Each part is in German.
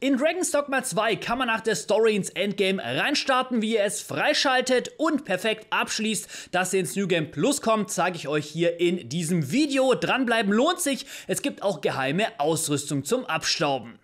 In Dragon's Dogma 2 kann man nach der Story ins Endgame reinstarten, wie ihr es freischaltet und perfekt abschließt. Dass ihr ins New Game Plus kommt, zeige ich euch hier in diesem Video. Dranbleiben lohnt sich. Es gibt auch geheime Ausrüstung zum Abstauben.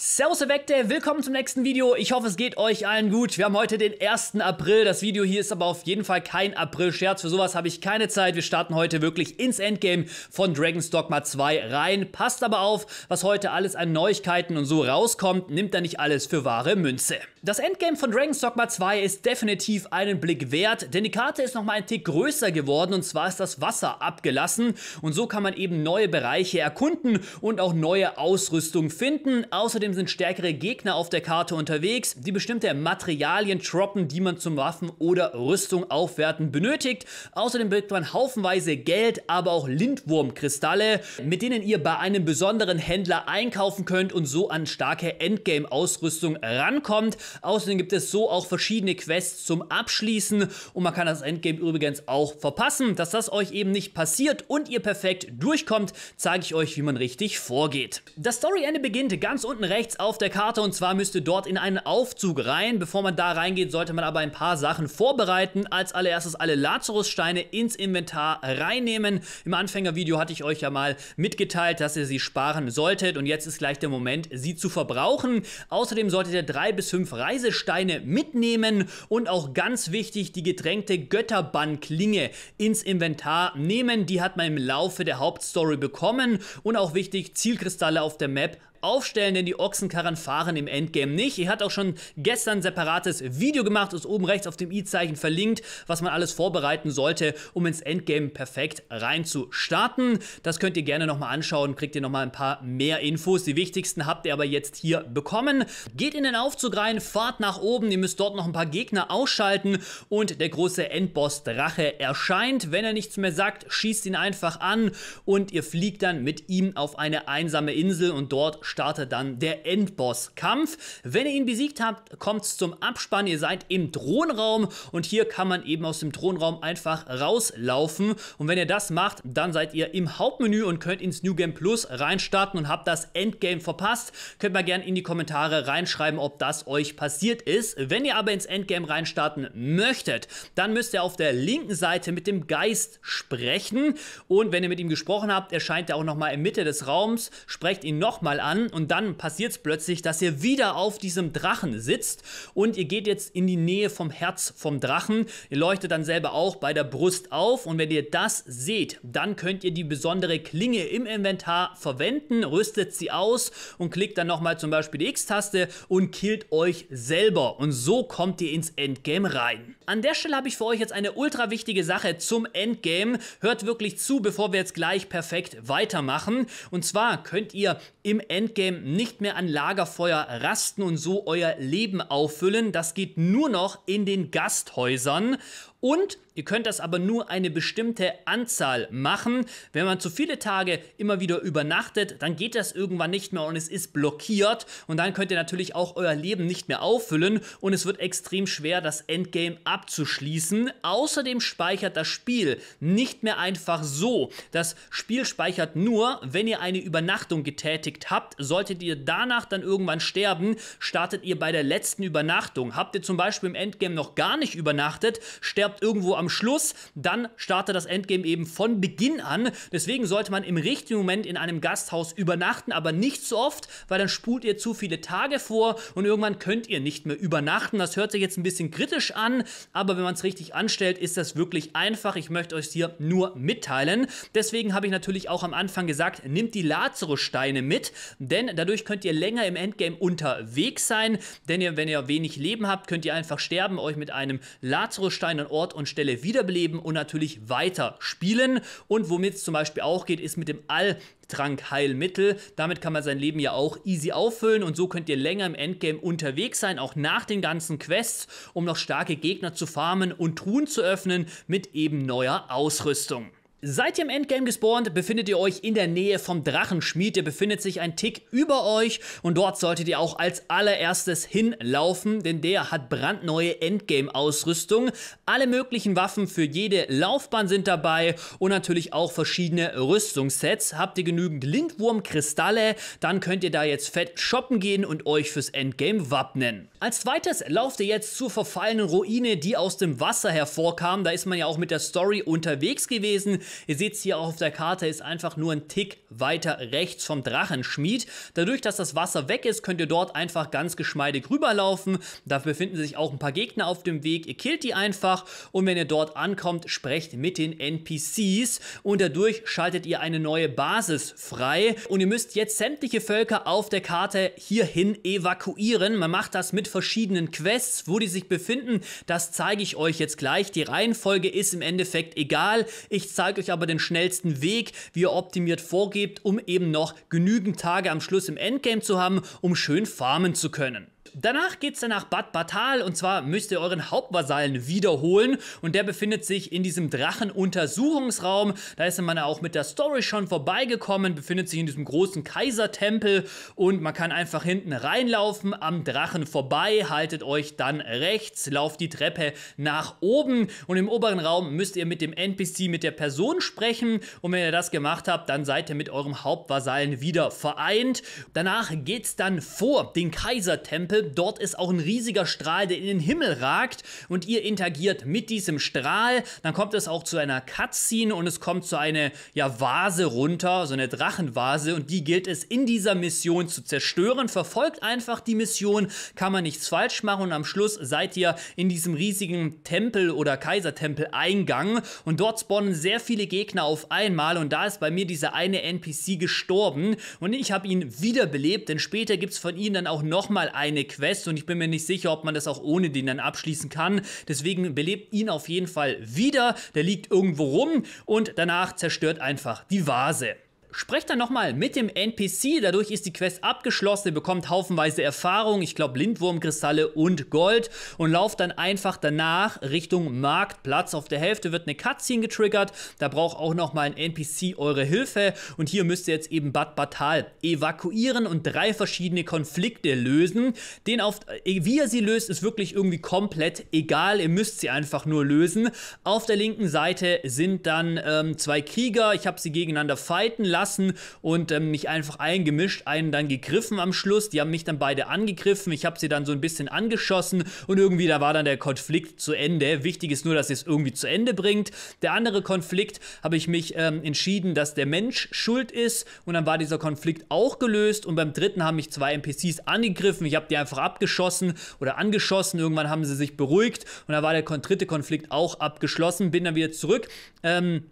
Servus Evekte, willkommen zum nächsten Video. Ich hoffe, es geht euch allen gut. Wir haben heute den 1. April. Das Video hier ist aber auf jeden Fall kein April-Scherz. Für sowas habe ich keine Zeit. Wir starten heute wirklich ins Endgame von Dragon's Dogma 2 rein. Passt aber auf, was heute alles an Neuigkeiten und so rauskommt. Nimmt da nicht alles für wahre Münze. Das Endgame von Dragon's Dogma 2 ist definitiv einen Blick wert, denn die Karte ist nochmal ein Tick größer geworden und zwar ist das Wasser abgelassen und so kann man eben neue Bereiche erkunden und auch neue Ausrüstung finden. Außerdem sind stärkere Gegner auf der Karte unterwegs, die bestimmte Materialien droppen, die man zum Waffen oder Rüstung aufwerten benötigt. Außerdem birgt man haufenweise Geld, aber auch Lindwurmkristalle, mit denen ihr bei einem besonderen Händler einkaufen könnt und so an starke Endgame-Ausrüstung rankommt. Außerdem gibt es so auch verschiedene Quests zum Abschließen und man kann das Endgame übrigens auch verpassen. Dass das euch eben nicht passiert und ihr perfekt durchkommt, zeige ich euch, wie man richtig vorgeht. Das Storyende beginnt ganz unten rechts auf der Karte und zwar müsst ihr dort in einen Aufzug rein. Bevor man da reingeht, sollte man aber ein paar Sachen vorbereiten. Als allererstes alle Lazarus-Steine ins Inventar reinnehmen. Im Anfängervideo hatte ich euch ja mal mitgeteilt, dass ihr sie sparen solltet und jetzt ist gleich der Moment, sie zu verbrauchen. Außerdem solltet ihr drei bis fünf Reisesteine mitnehmen und auch ganz wichtig die getränkte Götterbannklinge ins Inventar nehmen. Die hat man im Laufe der Hauptstory bekommen und auch wichtig Zielkristalle auf der Map aufstellen, denn die Ochsenkarren fahren im Endgame nicht. Ihr habt auch schon gestern ein separates Video gemacht, ist oben rechts auf dem i-Zeichen verlinkt, was man alles vorbereiten sollte, um ins Endgame perfekt reinzustarten. Das könnt ihr gerne nochmal anschauen, kriegt ihr nochmal ein paar mehr Infos. Die wichtigsten habt ihr aber jetzt hier bekommen. Geht in den Aufzug rein, fahrt nach oben, ihr müsst dort noch ein paar Gegner ausschalten und der große Endboss Drache erscheint. Wenn er nichts mehr sagt, schießt ihn einfach an und ihr fliegt dann mit ihm auf eine einsame Insel und dort startet dann der Endboss-Kampf. Wenn ihr ihn besiegt habt, kommt es zum Abspann. Ihr seid im Drohnenraum und hier kann man eben aus dem Drohnenraum einfach rauslaufen. Und wenn ihr das macht, dann seid ihr im Hauptmenü und könnt ins New Game Plus reinstarten und habt das Endgame verpasst. Könnt mal gerne in die Kommentare reinschreiben, ob das euch passiert ist. Wenn ihr aber ins Endgame reinstarten möchtet, dann müsst ihr auf der linken Seite mit dem Geist sprechen. Und wenn ihr mit ihm gesprochen habt, erscheint er auch nochmal in Mitte des Raums, sprecht ihn nochmal an an und dann passiert es plötzlich, dass ihr wieder auf diesem Drachen sitzt und ihr geht jetzt in die Nähe vom Herz vom Drachen. Ihr leuchtet dann selber auch bei der Brust auf und wenn ihr das seht, dann könnt ihr die besondere Klinge im Inventar verwenden, rüstet sie aus und klickt dann nochmal zum Beispiel die X-Taste und killt euch selber und so kommt ihr ins Endgame rein. An der Stelle habe ich für euch jetzt eine ultra wichtige Sache zum Endgame. Hört wirklich zu, bevor wir jetzt gleich perfekt weitermachen. Und zwar könnt ihr im Endgame Endgame nicht mehr an Lagerfeuer rasten und so euer Leben auffüllen. Das geht nur noch in den Gasthäusern. Und Ihr könnt das aber nur eine bestimmte Anzahl machen. Wenn man zu viele Tage immer wieder übernachtet, dann geht das irgendwann nicht mehr und es ist blockiert und dann könnt ihr natürlich auch euer Leben nicht mehr auffüllen und es wird extrem schwer, das Endgame abzuschließen. Außerdem speichert das Spiel nicht mehr einfach so. Das Spiel speichert nur, wenn ihr eine Übernachtung getätigt habt. Solltet ihr danach dann irgendwann sterben, startet ihr bei der letzten Übernachtung. Habt ihr zum Beispiel im Endgame noch gar nicht übernachtet, sterbt irgendwo am am Schluss, dann startet das Endgame eben von Beginn an. Deswegen sollte man im richtigen Moment in einem Gasthaus übernachten, aber nicht zu so oft, weil dann spult ihr zu viele Tage vor und irgendwann könnt ihr nicht mehr übernachten. Das hört sich jetzt ein bisschen kritisch an, aber wenn man es richtig anstellt, ist das wirklich einfach. Ich möchte euch hier nur mitteilen. Deswegen habe ich natürlich auch am Anfang gesagt, nehmt die Lazarus-Steine mit, denn dadurch könnt ihr länger im Endgame unterwegs sein, denn ihr, wenn ihr wenig Leben habt, könnt ihr einfach sterben, euch mit einem Lazarus-Stein an Ort und Stelle wiederbeleben und natürlich weiter spielen. Und womit es zum Beispiel auch geht, ist mit dem Alltrank Heilmittel. Damit kann man sein Leben ja auch easy auffüllen und so könnt ihr länger im Endgame unterwegs sein, auch nach den ganzen Quests, um noch starke Gegner zu farmen und Truhen zu öffnen mit eben neuer Ausrüstung. Seid ihr im Endgame gespawnt, befindet ihr euch in der Nähe vom Drachenschmied. Der befindet sich ein Tick über euch und dort solltet ihr auch als allererstes hinlaufen, denn der hat brandneue Endgame-Ausrüstung. Alle möglichen Waffen für jede Laufbahn sind dabei und natürlich auch verschiedene Rüstungssets. Habt ihr genügend Lindwurmkristalle, dann könnt ihr da jetzt fett shoppen gehen und euch fürs Endgame wappnen. Als zweites lauft ihr jetzt zur verfallenen Ruine, die aus dem Wasser hervorkam. Da ist man ja auch mit der Story unterwegs gewesen Ihr seht es hier auch auf der Karte, ist einfach nur ein Tick weiter rechts vom Drachenschmied. Dadurch, dass das Wasser weg ist, könnt ihr dort einfach ganz geschmeidig rüberlaufen. Da befinden sich auch ein paar Gegner auf dem Weg. Ihr killt die einfach und wenn ihr dort ankommt, sprecht mit den NPCs und dadurch schaltet ihr eine neue Basis frei und ihr müsst jetzt sämtliche Völker auf der Karte hierhin evakuieren. Man macht das mit verschiedenen Quests, wo die sich befinden. Das zeige ich euch jetzt gleich. Die Reihenfolge ist im Endeffekt egal. Ich zeige euch aber den schnellsten Weg, wie ihr optimiert vorgeht ausgibt, um eben noch genügend Tage am Schluss im Endgame zu haben, um schön farmen zu können. Danach geht es dann nach Bad Batal und zwar müsst ihr euren Hauptvasallen wiederholen und der befindet sich in diesem Drachenuntersuchungsraum. Da ist man auch mit der Story schon vorbeigekommen, befindet sich in diesem großen Kaisertempel und man kann einfach hinten reinlaufen, am Drachen vorbei, haltet euch dann rechts, lauft die Treppe nach oben und im oberen Raum müsst ihr mit dem NPC, mit der Person sprechen und wenn ihr das gemacht habt, dann seid ihr mit eurem Hauptvasallen wieder vereint. Danach geht es dann vor den Kaisertempel Lampe. Dort ist auch ein riesiger Strahl, der in den Himmel ragt und ihr interagiert mit diesem Strahl. Dann kommt es auch zu einer Cutscene und es kommt zu einer ja, Vase runter, so eine Drachenvase und die gilt es in dieser Mission zu zerstören. Verfolgt einfach die Mission, kann man nichts falsch machen und am Schluss seid ihr in diesem riesigen Tempel oder Kaisertempel-Eingang und dort spawnen sehr viele Gegner auf einmal und da ist bei mir dieser eine NPC gestorben und ich habe ihn wiederbelebt, denn später gibt es von ihnen dann auch nochmal eine Quest und ich bin mir nicht sicher, ob man das auch ohne den dann abschließen kann. Deswegen belebt ihn auf jeden Fall wieder. Der liegt irgendwo rum und danach zerstört einfach die Vase. Sprecht dann nochmal mit dem NPC, dadurch ist die Quest abgeschlossen, ihr bekommt haufenweise Erfahrung, ich glaube Lindwurmkristalle und Gold und lauft dann einfach danach Richtung Marktplatz. Auf der Hälfte wird eine Cutscene getriggert, da braucht auch nochmal ein NPC eure Hilfe und hier müsst ihr jetzt eben Bad Batal evakuieren und drei verschiedene Konflikte lösen. Den auf, äh, wie ihr sie löst, ist wirklich irgendwie komplett egal, ihr müsst sie einfach nur lösen. Auf der linken Seite sind dann ähm, zwei Krieger, ich habe sie gegeneinander fighten lassen gelassen und ähm, mich einfach eingemischt, einen dann gegriffen am Schluss. Die haben mich dann beide angegriffen. Ich habe sie dann so ein bisschen angeschossen und irgendwie da war dann der Konflikt zu Ende. Wichtig ist nur, dass ihr es irgendwie zu Ende bringt. Der andere Konflikt habe ich mich ähm, entschieden, dass der Mensch schuld ist und dann war dieser Konflikt auch gelöst und beim dritten haben mich zwei NPCs angegriffen. Ich habe die einfach abgeschossen oder angeschossen. Irgendwann haben sie sich beruhigt und dann war der dritte Konflikt auch abgeschlossen. Bin dann wieder zurück. Ähm,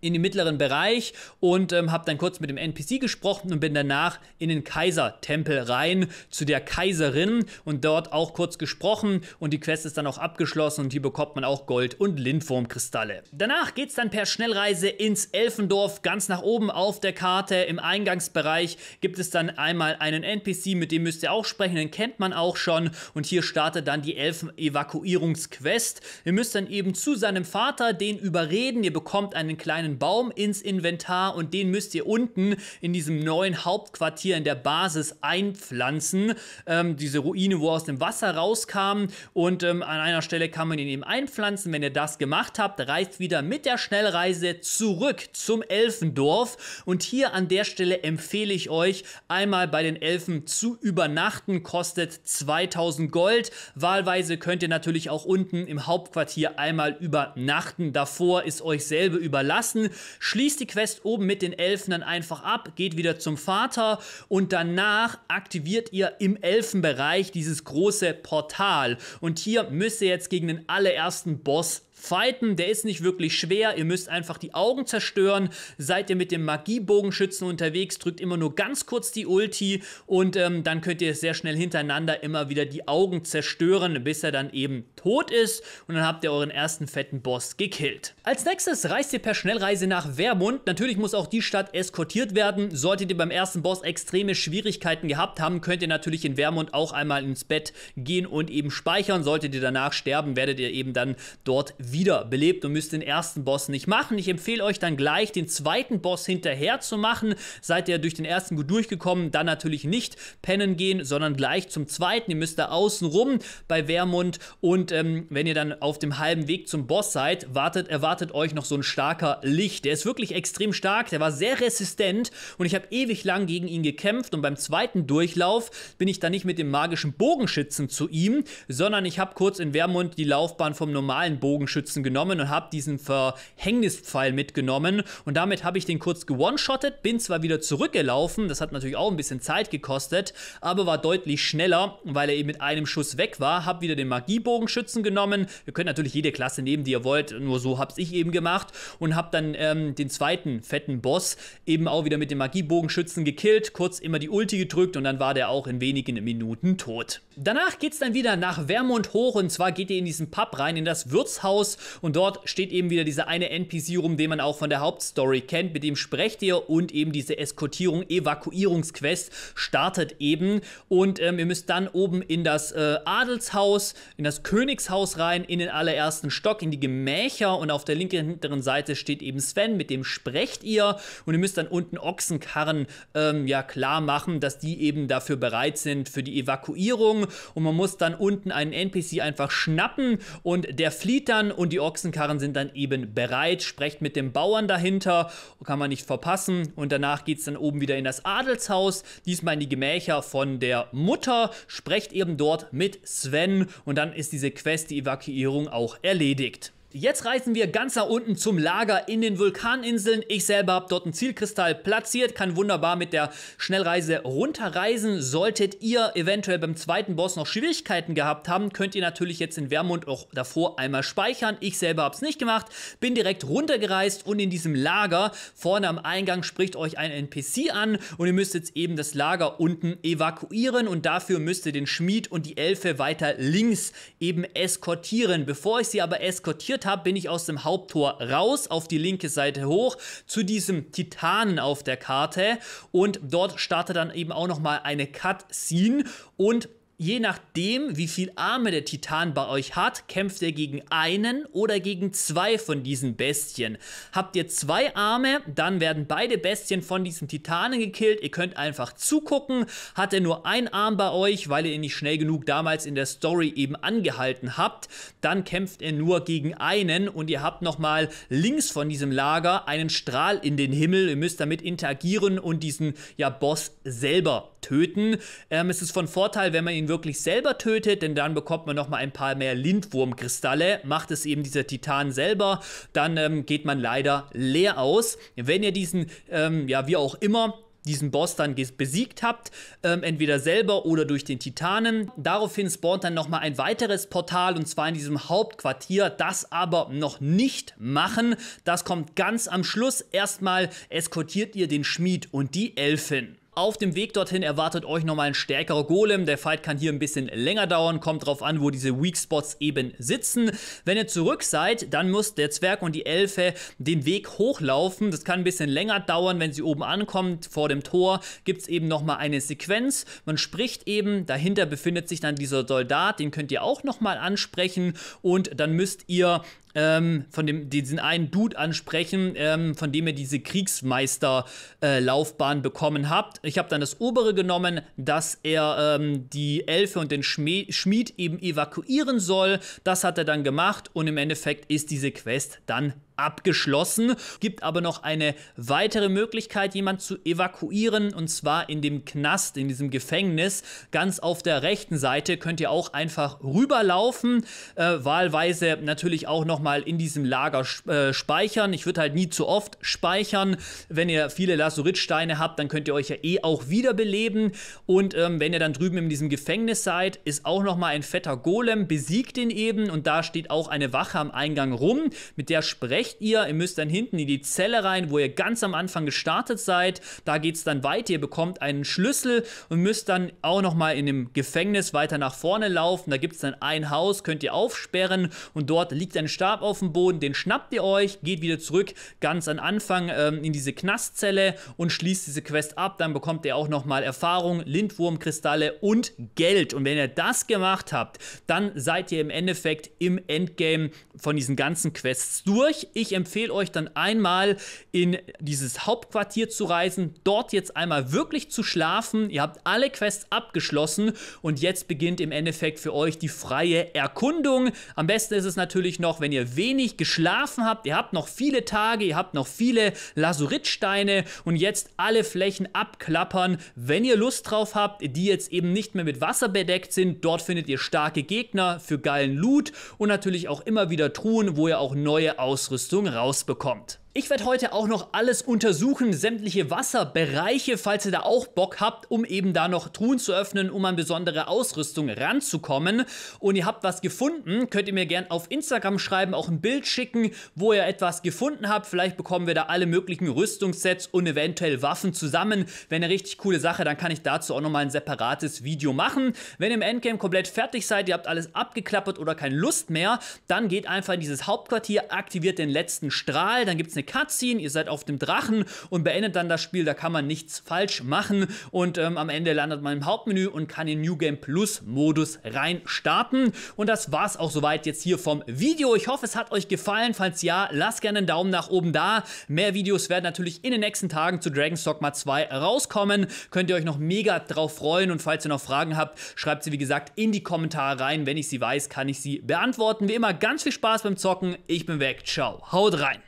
in den mittleren Bereich und ähm, habe dann kurz mit dem NPC gesprochen und bin danach in den Kaisertempel rein zu der Kaiserin und dort auch kurz gesprochen und die Quest ist dann auch abgeschlossen und hier bekommt man auch Gold und Lindwurmkristalle. Danach geht es dann per Schnellreise ins Elfendorf ganz nach oben auf der Karte im Eingangsbereich gibt es dann einmal einen NPC, mit dem müsst ihr auch sprechen, den kennt man auch schon und hier startet dann die Elfen-Evakuierungsquest. Ihr müsst dann eben zu seinem Vater den überreden, ihr bekommt einen kleinen einen Baum ins Inventar und den müsst ihr unten in diesem neuen Hauptquartier in der Basis einpflanzen. Ähm, diese Ruine, wo aus dem Wasser rauskam und ähm, an einer Stelle kann man ihn eben einpflanzen. Wenn ihr das gemacht habt, reist wieder mit der Schnellreise zurück zum Elfendorf und hier an der Stelle empfehle ich euch, einmal bei den Elfen zu übernachten, kostet 2000 Gold. Wahlweise könnt ihr natürlich auch unten im Hauptquartier einmal übernachten. Davor ist euch selber überlassen. Elften, schließt die Quest oben mit den Elfen dann einfach ab, geht wieder zum Vater und danach aktiviert ihr im Elfenbereich dieses große Portal. Und hier müsst ihr jetzt gegen den allerersten Boss fighten. Der ist nicht wirklich schwer. Ihr müsst einfach die Augen zerstören. Seid ihr mit dem Magiebogenschützen unterwegs, drückt immer nur ganz kurz die Ulti und ähm, dann könnt ihr sehr schnell hintereinander immer wieder die Augen zerstören, bis er dann eben tot ist und dann habt ihr euren ersten fetten Boss gekillt. Als nächstes reist ihr per Schnellreise nach Wermund. Natürlich muss auch die Stadt eskortiert werden. Solltet ihr beim ersten Boss extreme Schwierigkeiten gehabt haben, könnt ihr natürlich in Wermund auch einmal ins Bett gehen und eben speichern. Solltet ihr danach sterben, werdet ihr eben dann dort wieder wiederbelebt und müsst den ersten Boss nicht machen. Ich empfehle euch dann gleich, den zweiten Boss hinterher zu machen. Seid ihr durch den ersten gut durchgekommen, dann natürlich nicht pennen gehen, sondern gleich zum zweiten. Ihr müsst da außen rum bei Wermund und ähm, wenn ihr dann auf dem halben Weg zum Boss seid, wartet, erwartet euch noch so ein starker Licht. Der ist wirklich extrem stark, der war sehr resistent und ich habe ewig lang gegen ihn gekämpft und beim zweiten Durchlauf bin ich dann nicht mit dem magischen Bogenschützen zu ihm, sondern ich habe kurz in Wermund die Laufbahn vom normalen Bogenschützen Bogenschützen genommen und habe diesen Verhängnispfeil mitgenommen und damit habe ich den kurz gewonshottet, bin zwar wieder zurückgelaufen, das hat natürlich auch ein bisschen Zeit gekostet, aber war deutlich schneller, weil er eben mit einem Schuss weg war, habe wieder den Magiebogenschützen genommen, Ihr könnt natürlich jede Klasse nehmen, die ihr wollt, nur so habe ich eben gemacht und habe dann ähm, den zweiten fetten Boss eben auch wieder mit dem Magiebogenschützen gekillt, kurz immer die Ulti gedrückt und dann war der auch in wenigen Minuten tot. Danach geht es dann wieder nach Wermund hoch und zwar geht ihr in diesen Pub rein, in das Wirtshaus Haus und dort steht eben wieder dieser eine NPC rum, den man auch von der Hauptstory kennt, mit dem sprecht ihr und eben diese Eskortierung, Evakuierungsquest startet eben und ähm, ihr müsst dann oben in das äh, Adelshaus, in das Königshaus rein, in den allerersten Stock, in die Gemächer und auf der linken hinteren Seite steht eben Sven, mit dem sprecht ihr und ihr müsst dann unten Ochsenkarren ähm, ja klar machen, dass die eben dafür bereit sind für die Evakuierung und man muss dann unten einen NPC einfach schnappen und der flieht dann und die Ochsenkarren sind dann eben bereit. Sprecht mit dem Bauern dahinter, kann man nicht verpassen. Und danach geht es dann oben wieder in das Adelshaus, diesmal in die Gemächer von der Mutter. Sprecht eben dort mit Sven und dann ist diese Quest, die Evakuierung auch erledigt. Jetzt reisen wir ganz nach unten zum Lager in den Vulkaninseln. Ich selber habe dort einen Zielkristall platziert, kann wunderbar mit der Schnellreise runterreisen. Solltet ihr eventuell beim zweiten Boss noch Schwierigkeiten gehabt haben, könnt ihr natürlich jetzt in Wermund auch davor einmal speichern. Ich selber habe es nicht gemacht, bin direkt runtergereist und in diesem Lager vorne am Eingang spricht euch ein NPC an und ihr müsst jetzt eben das Lager unten evakuieren und dafür müsst ihr den Schmied und die Elfe weiter links eben eskortieren. Bevor ich sie aber eskortiert geführt habe, bin ich aus dem Haupttor raus, auf die linke Seite hoch, zu diesem Titanen auf der Karte und dort startet dann eben auch nochmal eine Cutscene und je nachdem, wie viel Arme der Titan bei euch hat, kämpft er gegen einen oder gegen zwei von diesen Bestien. Habt ihr zwei Arme, dann werden beide Bestien von diesen Titanen gekillt. Ihr könnt einfach zugucken. Hat er nur einen Arm bei euch, weil ihr ihn nicht schnell genug damals in der Story eben angehalten habt, dann kämpft er nur gegen einen und ihr habt nochmal links von diesem Lager einen Strahl in den Himmel. Ihr müsst damit interagieren und diesen ja, Boss selber töten. Ähm, es ist von Vorteil, wenn man ihn wirklich selber tötet, denn dann bekommt man nochmal ein paar mehr Lindwurmkristalle. Macht es eben dieser Titan selber, dann ähm, geht man leider leer aus. Wenn ihr diesen, ähm, ja, wie auch immer, diesen Boss dann besiegt habt, ähm, entweder selber oder durch den Titanen. Daraufhin spawnt dann nochmal ein weiteres Portal und zwar in diesem Hauptquartier, das aber noch nicht machen. Das kommt ganz am Schluss. Erstmal eskortiert ihr den Schmied und die Elfin. Auf dem Weg dorthin erwartet euch nochmal ein stärkerer Golem. Der Fight kann hier ein bisschen länger dauern, kommt drauf an, wo diese Weak Spots eben sitzen. Wenn ihr zurück seid, dann muss der Zwerg und die Elfe den Weg hochlaufen. Das kann ein bisschen länger dauern, wenn sie oben ankommt. Vor dem Tor gibt es eben nochmal eine Sequenz. Man spricht eben, dahinter befindet sich dann dieser Soldat, den könnt ihr auch nochmal ansprechen und dann müsst ihr ähm, von dem, diesen einen Dude ansprechen, ähm, von dem ihr diese Kriegsmeisterlaufbahn äh, bekommen habt. Ich habe dann das obere genommen, dass er ähm, die Elfe und den Schme Schmied eben evakuieren soll. Das hat er dann gemacht und im Endeffekt ist diese Quest dann abgeschlossen. Gibt aber noch eine weitere Möglichkeit, jemanden zu evakuieren und zwar in dem Knast, in diesem Gefängnis. Ganz auf der rechten Seite könnt ihr auch einfach rüberlaufen, äh, wahlweise natürlich auch nochmal in diesem Lager äh, speichern. Ich würde halt nie zu oft speichern. Wenn ihr viele Lasuritsteine habt, dann könnt ihr euch ja eh auch wiederbeleben. Und ähm, wenn ihr dann drüben in diesem Gefängnis seid, ist auch nochmal ein fetter Golem, besiegt ihn eben und da steht auch eine Wache am Eingang rum, mit der sprecht brecht ihr, ihr müsst dann hinten in die Zelle rein, wo ihr ganz am Anfang gestartet seid. Da geht es dann weiter, ihr bekommt einen Schlüssel und müsst dann auch nochmal in dem Gefängnis weiter nach vorne laufen. Da gibt es dann ein Haus, könnt ihr aufsperren und dort liegt ein Stab auf dem Boden, den schnappt ihr euch, geht wieder zurück ganz am Anfang ähm, in diese Knastzelle und schließt diese Quest ab. Dann bekommt ihr auch nochmal Erfahrung, Lindwurmkristalle und Geld. Und wenn ihr das gemacht habt, dann seid ihr im Endeffekt im Endgame von diesen ganzen Quests durch ich empfehle euch dann einmal in dieses Hauptquartier zu reisen, dort jetzt einmal wirklich zu schlafen. Ihr habt alle Quests abgeschlossen und jetzt beginnt im Endeffekt für euch die freie Erkundung. Am besten ist es natürlich noch, wenn ihr wenig geschlafen habt. Ihr habt noch viele Tage, ihr habt noch viele Lasuritsteine und jetzt alle Flächen abklappern, wenn ihr Lust drauf habt, die jetzt eben nicht mehr mit Wasser bedeckt sind. Dort findet ihr starke Gegner für geilen Loot und natürlich auch immer wieder Truhen, wo ihr auch neue Ausrüstung Rüstung rausbekommt. Ich werde heute auch noch alles untersuchen, sämtliche Wasserbereiche, falls ihr da auch Bock habt, um eben da noch Truhen zu öffnen, um an besondere Ausrüstung ranzukommen. Und ihr habt was gefunden, könnt ihr mir gerne auf Instagram schreiben, auch ein Bild schicken, wo ihr etwas gefunden habt. Vielleicht bekommen wir da alle möglichen Rüstungssets und eventuell Waffen zusammen. Wenn eine richtig coole Sache, dann kann ich dazu auch nochmal ein separates Video machen. Wenn ihr im Endgame komplett fertig seid, ihr habt alles abgeklappert oder keine Lust mehr, dann geht einfach in dieses Hauptquartier, aktiviert den letzten Strahl, dann gibt es eine eine Cutscene, ihr seid auf dem Drachen und beendet dann das Spiel, da kann man nichts falsch machen und ähm, am Ende landet man im Hauptmenü und kann in New Game Plus Modus rein starten. Und das war's auch soweit jetzt hier vom Video. Ich hoffe, es hat euch gefallen. Falls ja, lasst gerne einen Daumen nach oben da. Mehr Videos werden natürlich in den nächsten Tagen zu Dragon's Dogma 2 rauskommen. Könnt ihr euch noch mega drauf freuen und falls ihr noch Fragen habt, schreibt sie wie gesagt in die Kommentare rein. Wenn ich sie weiß, kann ich sie beantworten. Wie immer, ganz viel Spaß beim Zocken. Ich bin weg. Ciao. Haut rein.